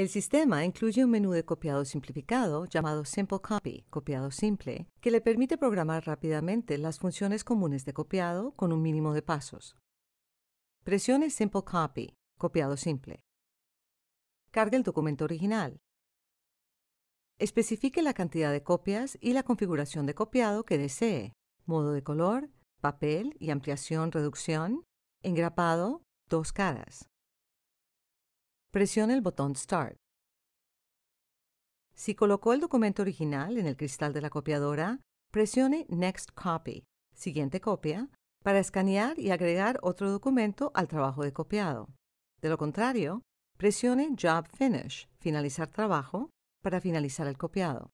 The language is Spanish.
El sistema incluye un menú de copiado simplificado llamado Simple Copy, copiado simple, que le permite programar rápidamente las funciones comunes de copiado con un mínimo de pasos. Presione Simple Copy, copiado simple. Cargue el documento original. Especifique la cantidad de copias y la configuración de copiado que desee, modo de color, papel y ampliación, reducción, engrapado, dos caras presione el botón Start. Si colocó el documento original en el cristal de la copiadora, presione Next Copy, siguiente copia, para escanear y agregar otro documento al trabajo de copiado. De lo contrario, presione Job Finish, finalizar trabajo, para finalizar el copiado.